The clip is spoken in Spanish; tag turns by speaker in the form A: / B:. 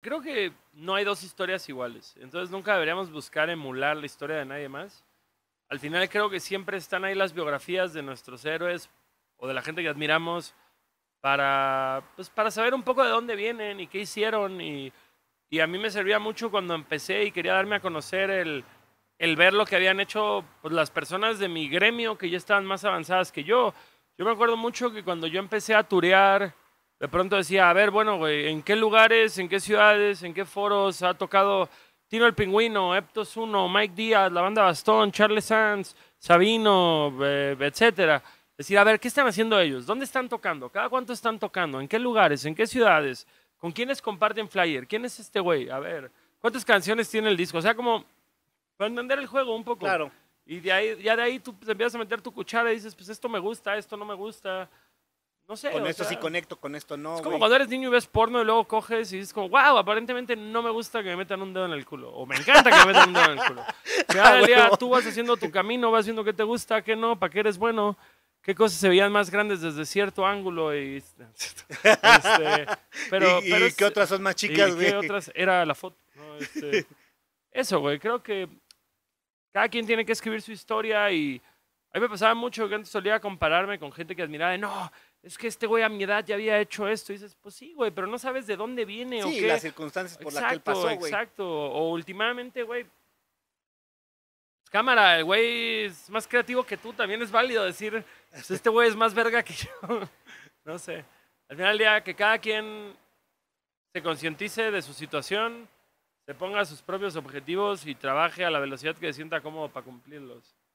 A: creo que no hay dos historias iguales. Entonces nunca deberíamos buscar emular la historia de nadie más. Al final creo que siempre están ahí las biografías de nuestros héroes o de la gente que admiramos para, pues, para saber un poco de dónde vienen y qué hicieron. Y, y a mí me servía mucho cuando empecé y quería darme a conocer el, el ver lo que habían hecho pues, las personas de mi gremio que ya estaban más avanzadas que yo. Yo me acuerdo mucho que cuando yo empecé a turear de pronto decía, a ver, bueno, güey, ¿en qué lugares, en qué ciudades, en qué foros ha tocado Tino el Pingüino, Eptos 1, Mike Díaz, la banda Bastón, Charles Sands, Sabino, eh, etcétera? Decir, a ver, ¿qué están haciendo ellos? ¿Dónde están tocando? ¿Cada cuánto están tocando? ¿En qué lugares? ¿En qué ciudades? ¿Con quiénes comparten flyer? ¿Quién es este güey? A ver, ¿cuántas canciones tiene el disco? O sea, como para entender el juego un poco. Claro. Y de ahí, ya de ahí tú te empiezas a meter tu cuchara y dices, pues esto me gusta, esto no me gusta. No sé. Con esto sí conecto, con esto no. Es como cuando eres niño y ves porno y luego coges y dices como, wow, aparentemente no me gusta que me metan un dedo en el culo. O me encanta que me metan un dedo en el culo. Ah, día tú vas haciendo tu camino, vas haciendo qué te gusta, qué no, para qué eres bueno, qué cosas se veían más grandes desde cierto ángulo y... Este, pero, ¿Y, pero qué otras son más chicas, güey? otras? Era la foto. Este, eso, güey, creo que cada quien tiene que escribir su historia y... A mí me pasaba mucho que antes solía compararme con gente que admiraba de, no, es que este güey a mi edad ya había hecho esto. Y dices, pues sí, güey, pero no sabes de dónde viene o qué. Sí, las circunstancias por las que él pasó, güey. Exacto, o últimamente, güey. Pues, cámara, el güey es más creativo que tú, también es válido decir, pues, este güey es más verga que yo. no sé. Al final del día, que cada quien se concientice de su situación, se ponga sus propios objetivos y trabaje a la velocidad que se sienta cómodo para cumplirlos.